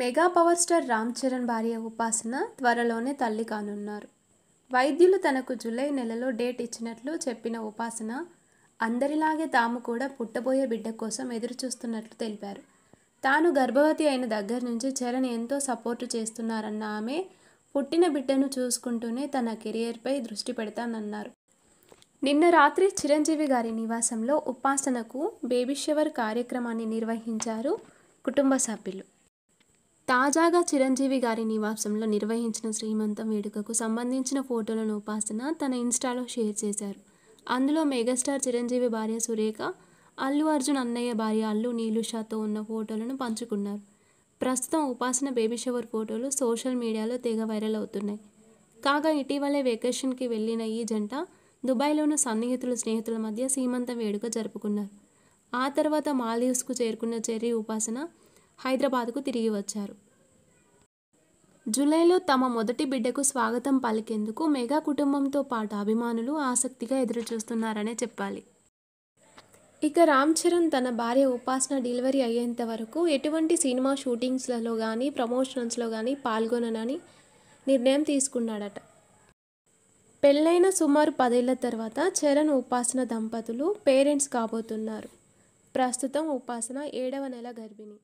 mega power star Ram Charan భార్య ఉపాసన త్వరలోనే తల్లి కానున్నారు వైద్యులు తనకు జూలై నెలలో డేట్ ఇచ్చినట్లు చెప్పిన ఉపాసన అందరిలాగే తాము కూడా పుట్టబోయే బిడ్డ కోసం ఎదురు చూస్తున్నట్లు తెలిపారు తాను గర్భవతి అయిన దగ్గర నుంచి చరణ్ ఎంతో సపోర్టు చేస్తున్నారన్న ఆమె పుట్టిన బిడ్డను చూసుకుంటూనే తన కెరియర్పై దృష్టి పెడతానన్నారు నిన్న రాత్రి చిరంజీవి గారి నివాసంలో ఉపాసనకు బేబీ షవర్ కార్యక్రమాన్ని నిర్వహించారు కుటుంబ సభ్యులు తాజాగా చిరంజీవి గారి నివాసంలో నిర్వహించిన శ్రీమంతం వేడుకకు సంబంధించిన ఫోటోలను ఉపాసన తన ఇన్స్టాలో షేర్ చేశారు అందులో మెగాస్టార్ చిరంజీవి భార్య సురేఖ అల్లు అర్జున్ అన్నయ్య భార్య అల్లు నీలుషాతో ఉన్న ఫోటోలను పంచుకున్నారు ప్రస్తుతం ఉపాసన బేబీ షవర్ ఫోటోలు సోషల్ మీడియాలో తెగ వైరల్ అవుతున్నాయి కాగా ఇటీవలే వెకేషన్కి వెళ్ళిన ఈ జంట దుబాయ్లోని సన్నిహితుల స్నేహితుల మధ్య సీమంత వేడుక జరుపుకున్నారు ఆ తర్వాత మాల్దీవ్స్కు చేరుకున్న చెర్రీ ఉపాసన హైదరాబాద్కు తిరిగి వచ్చారు జూలైలో తమ మొదటి బిడ్డకు స్వాగతం పలికేందుకు మెగా కుటుంబంతో పాటు అభిమానులు ఆసక్తిగా ఎదురుచూస్తున్నారనే చెప్పాలి ఇక రామ్ చరణ్ తన భార్య ఉపాసన డెలివరీ అయ్యేంత వరకు ఎటువంటి సినిమా షూటింగ్స్లలో కానీ ప్రమోషన్స్లో కానీ పాల్గొననని నిర్ణయం తీసుకున్నాడట పెళ్ళైన సుమారు పదేళ్ల తర్వాత చరణ్ ఉపాసన దంపతులు పేరెంట్స్ కాబోతున్నారు ప్రస్తుతం ఉపాసన ఏడవ నెల గర్భిణి